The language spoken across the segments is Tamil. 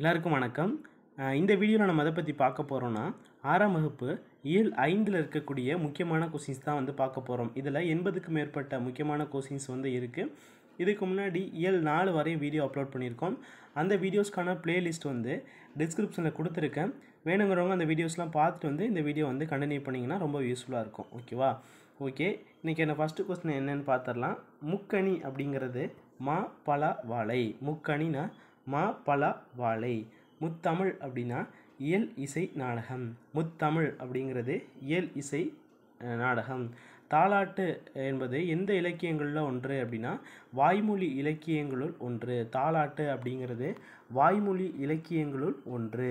எல்லாருக்கும் வணக்கம் இந்த வீடியோவில் நம்ம அதை பற்றி பார்க்க போகிறோன்னா ஆறாம் வகுப்பு இயல் ஐந்தில் இருக்கக்கூடிய முக்கியமான கொஷின்ஸ் தான் வந்து பார்க்க போகிறோம் இதில் எண்பதுக்கு மேற்பட்ட முக்கியமான கொஷின்ஸ் வந்து இருக்குது இதுக்கு முன்னாடி இயல் நாலு வரையும் வீடியோ அப்லோட் பண்ணியிருக்கோம் அந்த வீடியோஸ்க்கான ப்ளேலிஸ்ட் வந்து டிஸ்கிரிப்ஷனில் கொடுத்துருக்கேன் வேணுங்கிறவங்க அந்த வீடியோஸ்லாம் பார்த்துட்டு வந்து இந்த வீடியோ வந்து கண்டினியூ பண்ணிங்கன்னா ரொம்ப யூஸ்ஃபுல்லாக இருக்கும் ஓகேவா ஓகே இன்றைக்கி என்ன ஃபஸ்ட்டு கொஸ்டின் என்னென்னு பார்த்துடலாம் முக்கணி அப்படிங்கிறது மா பல வாழை முக்கணினா மா பலா வாழை முத்தமிழ் அப்படின்னா இயல் இசை நாடகம் முத்தமிழ் அப்படிங்கிறது இயல் இசை நாடகம் தாலாட்டு என்பது எந்த இலக்கியங்களில் ஒன்று அப்படின்னா வாய்மொழி இலக்கியங்களுள் ஒன்று தாலாட்டு அப்படிங்கிறது வாய்மொழி இலக்கியங்களுள் ஒன்று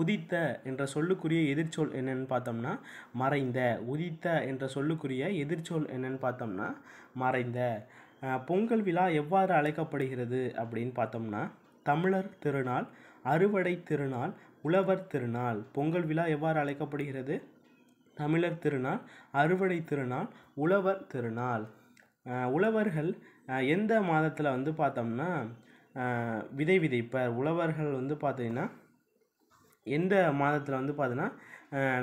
உதித்த என்ற சொல்லுக்குரிய எதிர்ச்சொல் என்னென்னு பார்த்தோம்னா மறைந்த உதித்த என்ற சொல்லுக்குரிய எதிர்ச்சொல் என்னன்னு பார்த்தோம்னா மறைந்த பொங்கல் விழா எவ்வாறு அழைக்கப்படுகிறது அப்படின்னு பார்த்தோம்னா தமிழர் திருநாள் அறுவடை திருநாள் உழவர் திருநாள் பொங்கல் விழா எவ்வாறு அழைக்கப்படுகிறது தமிழர் திருநாள் அறுவடை திருநாள் உழவர் திருநாள் உழவர்கள் எந்த மாதத்தில் வந்து பார்த்தோம்னா விதை விதைப்பர் உழவர்கள் வந்து பார்த்திங்கன்னா எந்த மாதத்தில் வந்து பார்த்தீங்கன்னா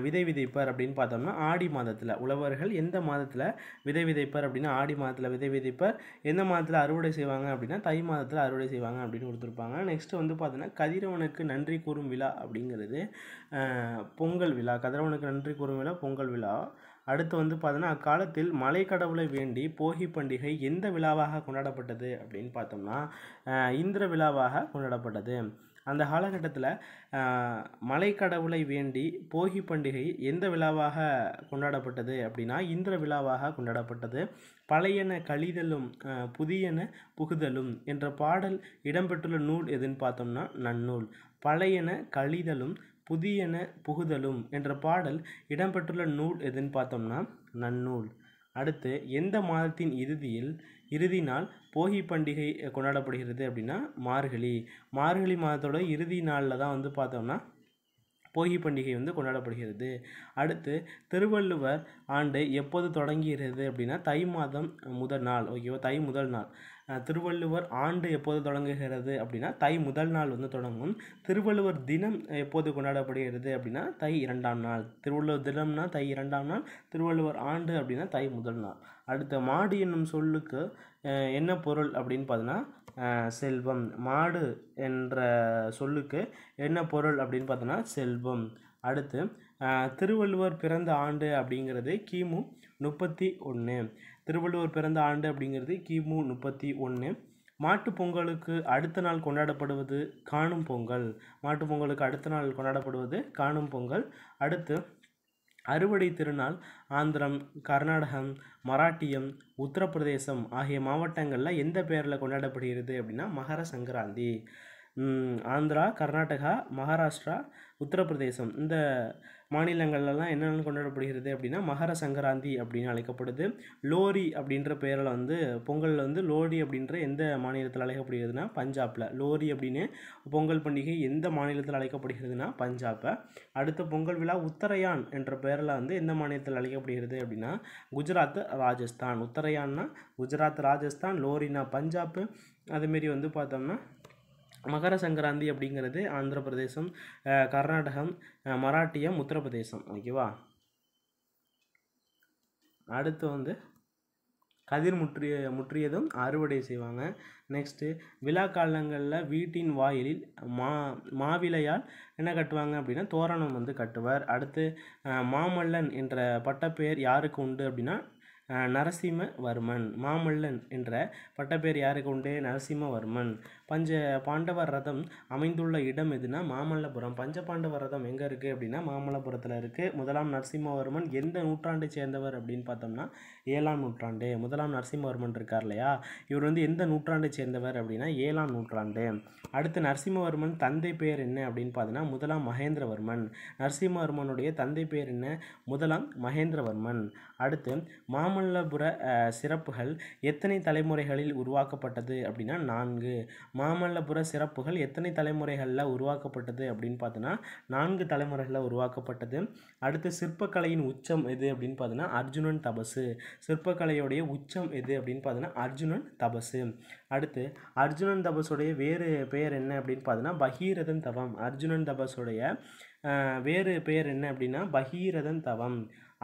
விதை விதைப்பார் அப்படின்னு பார்த்தோம்னா ஆடி மாதத்தில் உழவர்கள் எந்த மாதத்தில் விதை விதைப்பார் அப்படின்னா ஆடி மாதத்தில் விதை விதைப்பார் எந்த மாதத்தில் அறுவடை செய்வாங்க அப்படின்னா தை மாதத்தில் அறுவடை செய்வாங்க அப்படின்னு கொடுத்துருப்பாங்க நெக்ஸ்ட்டு வந்து பார்த்தோன்னா கதிரவனுக்கு நன்றி கூறும் விழா அப்படிங்கிறது பொங்கல் விழா கதிரவனுக்கு நன்றி கூறும் விழா பொங்கல் விழா அடுத்து வந்து பார்த்தோன்னா அக்காலத்தில் மலை கடவுளை வேண்டி போகி பண்டிகை எந்த விழாவாக கொண்டாடப்பட்டது அப்படின்னு பார்த்தோம்னா இந்திர விழாவாக கொண்டாடப்பட்டது அந்த காலகட்டத்தில் மலைக்கடவுளை வேண்டி போகி பண்டிகை எந்த விழாவாக கொண்டாடப்பட்டது அப்படின்னா இந்திர விழாவாக கொண்டாடப்பட்டது பழையன கழிதலும் புதியன புகுதலும் என்ற பாடல் இடம்பெற்றுள்ள நூல் எதுன்னு பார்த்தோம்னா நன்னூல் பழையன கழிதலும் புதியன புகுதலும் என்ற பாடல் இடம்பெற்றுள்ள நூல் எதுன்னு பார்த்தோம்னா நன்னூல் அடுத்து எந்த மாதத்தின் இறுதியில் இறுதி நாள் போகி பண்டிகை கொண்டாடப்படுகிறது அப்படின்னா மார்கழி மார்கழி மாதத்தோட இறுதி நாளில் தான் வந்து பார்த்தோம்னா போகி பண்டிகை வந்து கொண்டாடப்படுகிறது அடுத்து திருவள்ளுவர் ஆண்டு எப்போது தொடங்குகிறது அப்படின்னா தை மாதம் முதல் நாள் ஓகேவா தை முதல் நாள் திருவள்ளுவர் ஆண்டு எப்போது தொடங்குகிறது அப்படின்னா தை முதல் நாள் வந்து தொடங்கும் திருவள்ளுவர் தினம் எப்போது கொண்டாடப்படுகிறது அப்படின்னா தை இரண்டாம் நாள் திருவள்ளுவர் தினம்னா தை இரண்டாம் நாள் திருவள்ளுவர் ஆண்டு அப்படின்னா தை முதல் நாள் அடுத்த மாடு என்னும் சொல்லுக்கு என்ன பொருள் அப்படின்னு பார்த்தோன்னா செல்வம் மாடு என்ற சொல்லுக்கு என்ன பொருள் அப்படின்னு பார்த்தோன்னா செல்வம் அடுத்து திருவள்ளுவர் பிறந்த ஆண்டு அப்படிங்கிறது கிமு முப்பத்தி ஒன்று திருவள்ளுவர் பிறந்த ஆண்டு அப்படிங்கிறது கிமு முப்பத்தி ஒன்று மாட்டு பொங்கலுக்கு அடுத்த நாள் கொண்டாடப்படுவது காணும் பொங்கல் மாட்டு பொங்கலுக்கு அடுத்த நாள் கொண்டாடப்படுவது காணும் பொங்கல் அடுத்து அறுவடை திருநாள் ஆந்திரம் கர்நாடகம் மராட்டியம் உத்தரப்பிரதேசம் ஆகிய மாவட்டங்களில் எந்த பெயரில் கொண்டாடப்படுகிறது அப்படின்னா மகர சங்கராந்தி ஆந்திரா கர்நாடகா மகாராஷ்டிரா உத்தரப்பிரதேசம் இந்த மாநிலங்கள்லாம் என்னென்னு கொண்டாடப்படுகிறது அப்படின்னா மகர சங்கராந்தி அப்படின்னு அழைக்கப்படுது லோரி அப்படின்ற பெயரில் வந்து பொங்கல் வந்து லோரி அப்படின்ற எந்த மாநிலத்தில் அழைக்கப்படுகிறதுனா பஞ்சாபில் லோரி அப்படின்னு பொங்கல் பண்டிகை எந்த மாநிலத்தில் அழைக்கப்படுகிறதுனா பஞ்சாப்பை அடுத்த பொங்கல் விழா உத்தரையான் என்ற பெயரில் வந்து எந்த மாநிலத்தில் அழைக்கப்படுகிறது அப்படின்னா குஜராத் ராஜஸ்தான் உத்தரையான்னா குஜராத் ராஜஸ்தான் லோரினா பஞ்சாப் அதுமாரி வந்து பார்த்தோம்னா மகர சங்கராந்தி அப்படிங்கிறது ஆந்திர பிரதேசம் கர்நாடகம் மராட்டியம் உத்தரப்பிரதேசம் ஓகேவா அடுத்து வந்து கதிர் முற்றிய முற்றியதும் அறுவடை செய்வாங்க நெக்ஸ்ட்டு விழா காலங்களில் வீட்டின் வாயிலில் மா மாவிலையால் என்ன கட்டுவாங்க அப்படின்னா தோரணம் வந்து கட்டுவார் அடுத்து மாமல்லன் என்ற பட்டப்பெயர் யாருக்கு உண்டு அப்படின்னா நரசிம்மவர்மன் மாமல்லன் என்ற பட்டப்பேர் யாருக்கு உண்டு நரசிம்மவர்மன் பஞ்ச பாண்டவர் ரதம் அமைந்துள்ள இடம் எதுனா மாமல்லபுரம் பஞ்ச பாண்டவர் ரதம் எங்கே இருக்குது அப்படின்னா மாமல்லபுரத்தில் இருக்குது முதலாம் நரசிம்மவர்மன் எந்த நூற்றாண்டை சேர்ந்தவர் அப்படின்னு பார்த்தோம்னா ஏழாம் நூற்றாண்டு முதலாம் நரசிம்மவர்மன் இருக்கார் இல்லையா இவர் வந்து எந்த நூற்றாண்டை சேர்ந்தவர் அப்படின்னா ஏழாம் நூற்றாண்டு அடுத்து நரசிம்மவர்மன் தந்தை பேர் என்ன அப்படின்னு பார்த்தோன்னா முதலாம் மகேந்திரவர்மன் நரசிம்மவர்மனுடைய தந்தை பேர் என்ன முதலாம் மகேந்திரவர்மன் அடுத்து மாம மாமல்லபுர சிறப்புகள் எத்தனை தலைமுறைகளில் உருவாக்கப்பட்டது அப்படின்னா நான்கு மாமல்லபுர சிறப்புகள் எத்தனை தலைமுறைகளில் உருவாக்கப்பட்டது அப்படின்னு பார்த்தோன்னா நான்கு தலைமுறைகளில் உருவாக்கப்பட்டது அடுத்து சிற்பக்கலையின் உச்சம் எது அப்படின்னு பார்த்தோன்னா அர்ஜுனன் தபசு சிற்பக்கலையுடைய உச்சம் எது அப்படின்னு பார்த்தோன்னா அர்ஜுனன் தபசு அடுத்து அர்ஜுனன் தபசுடைய வேறு பெயர் என்ன அப்படின்னு பார்த்தோன்னா பகீரதன் தவம் அர்ஜுனன் தபசுடைய வேறு பெயர் என்ன அப்படின்னா பகீரதன் தவம்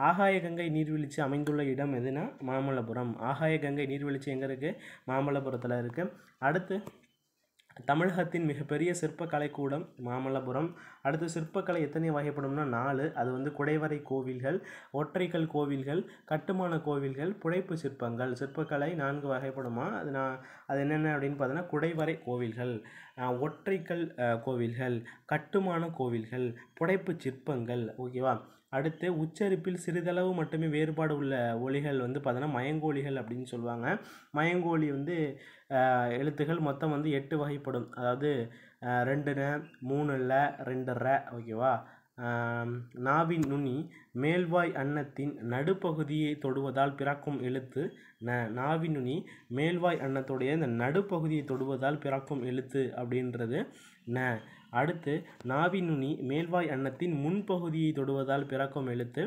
ஆகாய கங்கை நீர்வீழ்ச்சி அமைந்துள்ள இடம் எதுனா மாமல்லபுரம் ஆகாய கங்கை நீர்வீழ்ச்சி எங்கே இருக்குது மாமல்லபுரத்தில் இருக்குது அடுத்து தமிழகத்தின் மிகப்பெரிய சிற்பக்கலை கூடம் மாமல்லபுரம் அடுத்து சிற்பக்கலை எத்தனை வகைப்படும்னா நாலு அது வந்து குடைவரை கோவில்கள் ஒற்றைக்கல் கோவில்கள் கட்டுமான கோவில்கள் புடைப்பு சிற்பங்கள் சிற்பக்கலை நான்கு வகைப்படுமா அது நான் அது என்னென்ன அப்படின்னு பார்த்தோன்னா குடைவரை கோவில்கள் ஒற்றைக்கல் கோவில்கள் கட்டுமான கோவில்கள் புடைப்பு சிற்பங்கள் ஓகேவா அடுத்து உச்சரிப்பில் சிறிதளவு மட்டுமே வேறுபாடு உள்ள ஒலிகள் வந்து பார்த்தோன்னா மயங்கோலிகள் அப்படின்னு சொல்லுவாங்க மயங்கோலி வந்து எழுத்துகள் மொத்தம் வந்து எட்டு வகைப்படும் அதாவது ரெண்டுன மூணு ல ரெண்டு ர ஓகேவா நாவின் நுனி மேல்வாய் அன்னத்தின் நடுப்பகுதியை தொடுவதால் பிறக்கும் எழுத்து ந நாவின் நுனி மேல்வாய் அன்னத்துடைய இந்த நடுப்பகுதியை தொடுவதால் பிறக்கும் எழுத்து அப்படின்றது ந அடுத்து நாவி நுனி மேல்வாய் அன்னத்தின் முன்பகுதியை தொடுவதால் பிறக்கும் எழுத்து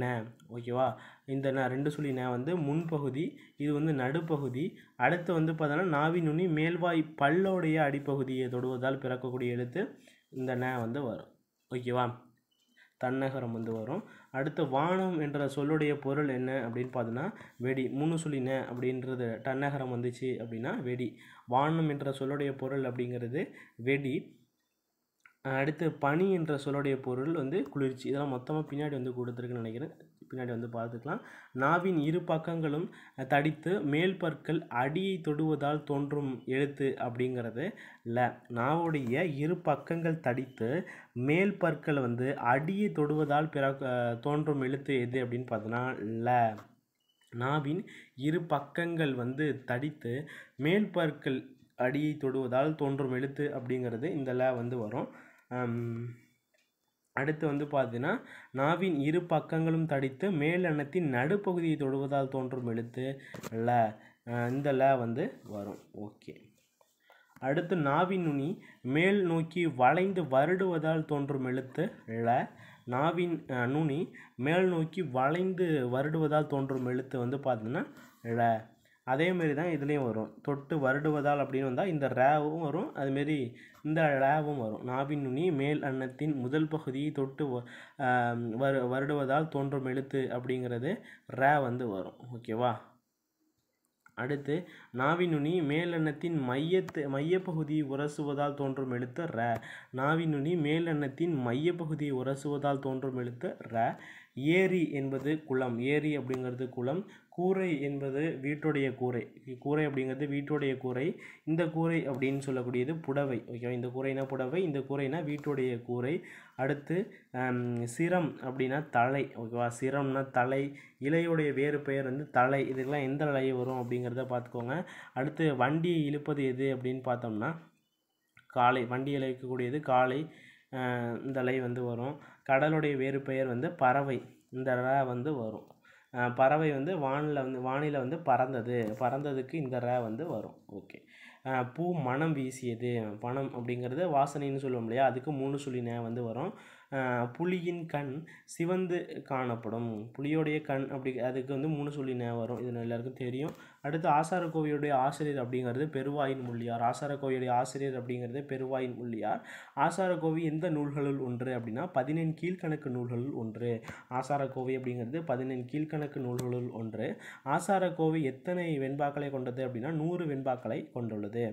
ந ஓகேவா இந்த ந ரெண்டு சொல்லி ந வந்து முன்பகுதி இது வந்து நடுப்பகுதி அடுத்து வந்து பார்த்தோன்னா நாவி நுனி மேல்வாய் பல்லோடைய அடிப்பகுதியை தொடுவதால் பிறக்கக்கூடிய எழுத்து இந்த ந வந்து வரும் ஓகேவா தன்னகரம் வந்து வரும் அடுத்து வானம் என்ற சொல்லுடைய பொருள் என்ன அப்படின்னு பார்த்தோன்னா வெடி மூணு சொல்லின அப்படின்றது தன்னகரம் வந்துச்சு அப்படின்னா வெடி வானம் என்ற சொல்லுடைய பொருள் அப்படிங்கிறது வெடி அடுத்து பனி என்ற சொல்லுடைய பொருள் வந்து குளிர்ச்சி இதெல்லாம் மொத்தமாக பின்னாடி வந்து கொடுத்துருக்குன்னு நினைக்கிறேன் பின்னாடி வந்து பார்த்துக்கலாம் நாவின் இரு பக்கங்களும் தடித்து மேல் பற்கள் அடியை தொடுவதால் தோன்றும் எழுத்து அப்படிங்கிறது ல நாவுடைய இரு பக்கங்கள் தடித்து மேல் பற்கள் வந்து அடியை தொடுவதால் பிற தோன்றும் எழுத்து எது அப்படின்னு பார்த்தோன்னா ல நாவின் இரு பக்கங்கள் வந்து தடித்து மேல் பற்கள் அடியை தொடுவதால் தோன்றும் எழுத்து அப்படிங்கிறது இந்த ல வந்து வரும் அடுத்து வந்து பார்த்தீங்கன்னா நாவின் இரு பக்கங்களும் தடித்து மேலெண்ணத்தின் நடுப்பகுதியை தொடுவதால் தோன்றும் எழுத்து ல இந்த ல வந்து வரும் ஓகே அடுத்து நாவின் நுனி மேல் நோக்கி வளைந்து வருடுவதால் தோன்றும் எழுத்து ல நாவின் நுனி மேல் நோக்கி வளைந்து வருடுவதால் தோன்றும் எழுத்து வந்து பார்த்தீங்கன்னா ழ அதேமாரி தான் இதுலேயும் வரும் தொட்டு வருடுவதால் அப்படின்னு வந்தால் இந்த ரேவும் வரும் அதுமாரி இந்த ரேவும் வரும் நாவின் நுனி மேல் அன்னத்தின் முதல் பகுதியை தொட்டு வரு வருடுவதால் தோன்றும் எழுத்து அப்படிங்கிறது ரே வந்து வரும் ஓகேவா அடுத்து நாவின் நுனி மேலெண்ணத்தின் மையத்து மையப்பகுதியை உரசுவதால் தோன்றும் எழுத்து ர நாவின் நுனி மேல் மேலெண்ணத்தின் மையப்பகுதியை உரசுவதால் தோன்றும் எழுத்து ர ஏரி என்பது குளம் ஏரி அப்படிங்கிறது குளம் கூரை என்பது வீட்டுடைய கூரை கூரை அப்படிங்கிறது வீட்டுடைய கூரை இந்த கூரை அப்படின்னு சொல்லக்கூடியது புடவை ஓகேவா இந்த கூரைனா புடவை இந்த கூரைனா வீட்டுடைய கூரை அடுத்து சிரம் அப்படின்னா தலை ஓகேவா சிரம்னா தலை இலையுடைய வேறு பெயர் வந்து தலை இதுக்கெல்லாம் எந்த இலை வரும் அப்படிங்கிறத பார்த்துக்கோங்க அடுத்து வண்டியை இழுப்பது எது அப்படின்னு பார்த்தோம்னா காலை வண்டியில் இழுக்கக்கூடியது காலை இந்த லை வந்து வரும் கடலுடைய வேறு பெயர் வந்து பறவை இந்த ர வந்து வரும் பறவை வந்து வானில் வந்து வானிலை வந்து பறந்தது பறந்ததுக்கு இந்த ர வந்து வரும் ஓகே பூ மனம் வீசியது பணம் அப்படிங்கிறது வாசனைன்னு சொல்லுவோம் இல்லையா அதுக்கு மூணு சொல்லின வந்து வரும் புலியின் கண் சிவந்து காணப்படும் புலியோடைய கண் அப்படி அதுக்கு வந்து மூணு சொல்லின வரும் இது எல்லாருக்கும் தெரியும் அடுத்து ஆசார ஆசிரியர் அப்படிங்கிறது பெருவாயின் முள்ளியார் ஆசார ஆசிரியர் அப்படிங்கிறது பெருவாயின் முள்ளியார் ஆசாரக்கோவி எந்த நூல்களுள் ஒன்று அப்படின்னா பதினெண் கீழ்கணக்கு நூல்களுள் ஒன்று ஆசாரக்கோவி அப்படிங்கிறது பதினெண் கீழ்கணக்கு நூல்களுள் ஒன்று ஆசாரக்கோவி எத்தனை வெண்பாக்களை கொண்டது அப்படின்னா நூறு வெண்பாக்களை கொண்டுள்ளது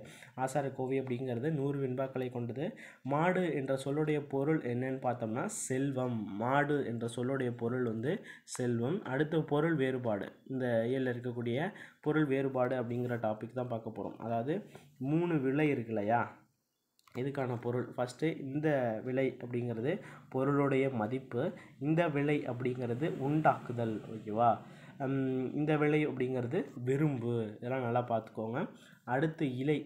ஆசாரக்கோவி அப்படிங்கிறது நூறு வெண்பாக்களை கொண்டது மாடு என்ற சொல்லுடைய பொருள் என்னன்னு பார்த்தோம்னா செல்வம் மாடு என்ற சொல்லுடைய பொருள் வந்து செல்வம் அடுத்த பொருள் வேறுபாடு இந்த ஏழில் இருக்கக்கூடிய பொருள் பொருள் வேறுபாடு அப்படிங்கிற டாபிக் தான் பார்க்க போகிறோம் அதாவது மூணு விலை இருக்கு இல்லையா இதுக்கான பொருள் ஃபஸ்ட்டு இந்த விலை அப்படிங்கிறது பொருளுடைய மதிப்பு இந்த விலை அப்படிங்கிறது உண்டாக்குதல் ஓகேவா இந்த விலை அப்படிங்கிறது விரும்பு இதெல்லாம் நல்லா பார்த்துக்கோங்க அடுத்து இலை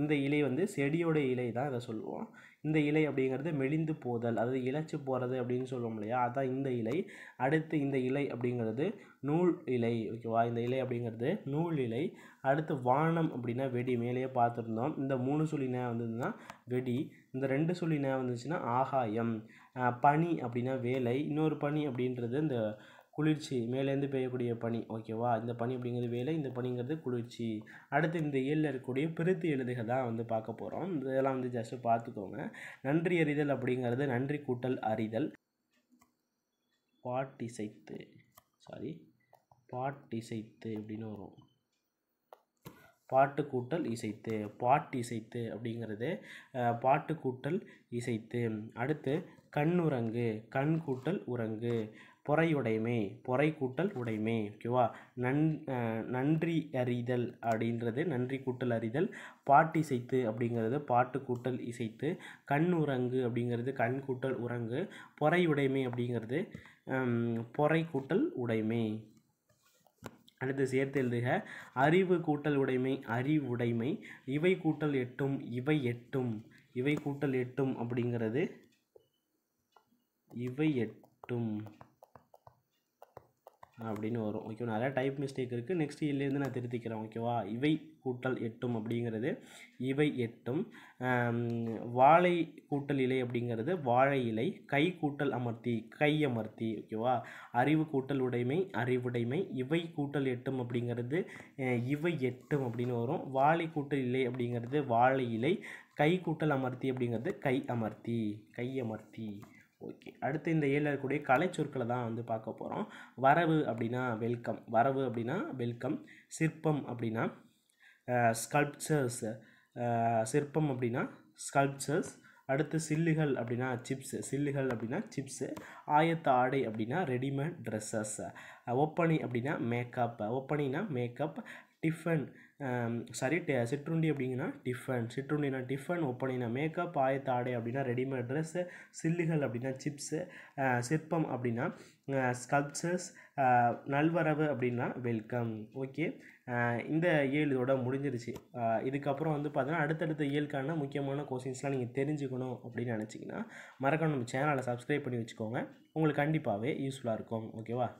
இந்த இலை வந்து செடியோட இலை தான் இதை சொல்லுவோம் இந்த இலை அப்படிங்கிறது மெலிந்து போதல் அதாவது இழைச்சி போகிறது அப்படின்னு சொல்லுவோம் இல்லையா அதான் இந்த இலை அடுத்து இந்த இலை அப்படிங்கிறது நூல் இலை ஓகேவா இந்த இலை அப்படிங்கிறது நூல் இலை அடுத்து வானம் அப்படின்னா வெடி மேலேயே பார்த்துருந்தோம் இந்த மூணு சொல்லி நே வந்ததுன்னா வெடி இந்த ரெண்டு சொல்லி நே வந்துச்சுன்னா ஆகாயம் பனி அப்படின்னா வேலை இன்னொரு பனி அப்படின்றது இந்த குளிர்ச்சி மேலேருந்து பெய்யக்கூடிய பனி ஓகேவா இந்த பனி அப்படிங்கிறது வேலை இந்த பனிங்கிறது குளிர்ச்சி அடுத்து இந்த ஏழில் இருக்கக்கூடிய பிரித்து எழுதுகள் தான் வந்து பார்க்க போகிறோம் இதெல்லாம் வந்து ஜஸ்ட்டு பார்த்துக்கோங்க நன்றி அறிதல் அப்படிங்கிறது நன்றி கூட்டல் அறிதல் பாட்டிசைத்து சாரி பாட்டிசைத்து அப்படின்னு வரும் பாட்டு கூட்டல் இசைத்து பாட்டு இசைத்து அப்படிங்கிறது பாட்டு கூட்டல் இசைத்து அடுத்து கண்ணுரங்கு கண் கூட்டல் உறங்கு பொறையுடைமை பொறை கூட்டல் உடைமை ஓகேவா நன் நன்றி அறிதல் அப்படின்றது நன்றி கூட்டல் அறிதல் பாட்டு இசைத்து அப்படிங்கிறது பாட்டு கூட்டல் இசைத்து கண் உறங்கு அப்படிங்கிறது கண் கூட்டல் உறங்கு பொறையுடைமை அப்படிங்கிறது பொறை கூட்டல் உடைமை அடுத்து சேர்த்து எழுதுக அறிவு கூட்டல் உடைமை அறிவுடைமை இவை கூட்டல் எட்டும் இவை எட்டும் இவை கூட்டல் எட்டும் அப்படிங்கிறது இவை எட்டும் அப்படின்னு வரும் ஓகே நிறையா டைப் மிஸ்டேக் இருக்குது நெக்ஸ்ட் இதுலேருந்து நான் திருத்திக்கிறேன் ஓகேவா இவை கூட்டல் எட்டும் அப்படிங்கிறது இவை எட்டும் வாழை கூட்டல் இலை அப்படிங்கிறது வாழை இலை கை கூட்டல் அமர்த்தி கை அமர்த்தி ஓகேவா அறிவு கூட்டல் உடைமை அறிவுடைமை இவை கூட்டல் எட்டும் அப்படிங்கிறது இவை எட்டும் அப்படின்னு வரும் வாழை கூட்டல் இலை அப்படிங்கிறது வாழை இலை கை கூட்டல் அமர்த்தி அப்படிங்கிறது கை அமர்த்தி கை அமர்த்தி ஓகே அடுத்து இந்த ஏழில் இருக்கக்கூடிய கலை சொற்களை தான் வந்து பார்க்க போகிறோம் வரவு அப்படின்னா வெல்கம் வரவு அப்படின்னா வெல்கம் சிற்பம் அப்படின்னா ஸ்கல்ப்சர்ஸ் சிற்பம் அப்படின்னா ஸ்கல்ப்சர்ஸ் அடுத்து சில்லுகள் அப்படின்னா சிப்ஸு சில்லுகள் அப்படின்னா சிப்ஸு ஆயத்த ஆடை அப்படின்னா ரெடிமேட் ட்ரெஸ்ஸஸ் ஒப்பனை அப்படின்னா மேக்கப் ஒப்பனைனா மேக்கப் டிஃபன் சாரி சிற்றுண்டி அப்படிங்கன்னா டிஃபன் சிற்றுண்டினா டிஃபன் ஒப்பனைனா மேக்கப் ஆயத்தாடை அப்படின்னா ரெடிமேட் ட்ரெஸ்ஸு சில்லுகள் அப்படின்னா சிப்ஸு சிற்பம் அப்படின்னா ஸ்கல்ப்சர்ஸ் நல்வரவு அப்படின்னா வெல்கம் ஓகே இந்த ஏழு இதோட முடிஞ்சிருச்சு இதுக்கப்புறம் வந்து பார்த்தீங்கன்னா அடுத்தடுத்த இயல்க்கான முக்கியமான கொஸ்டின்ஸ்லாம் நீங்கள் தெரிஞ்சுக்கணும் அப்படின்னு நினச்சிங்கன்னா மறக்காம நம்ம சேனலை சப்ஸ்கிரைப் பண்ணி வச்சுக்கோங்க உங்களுக்கு கண்டிப்பாகவே யூஸ்ஃபுல்லாக இருக்கும் ஓகேவா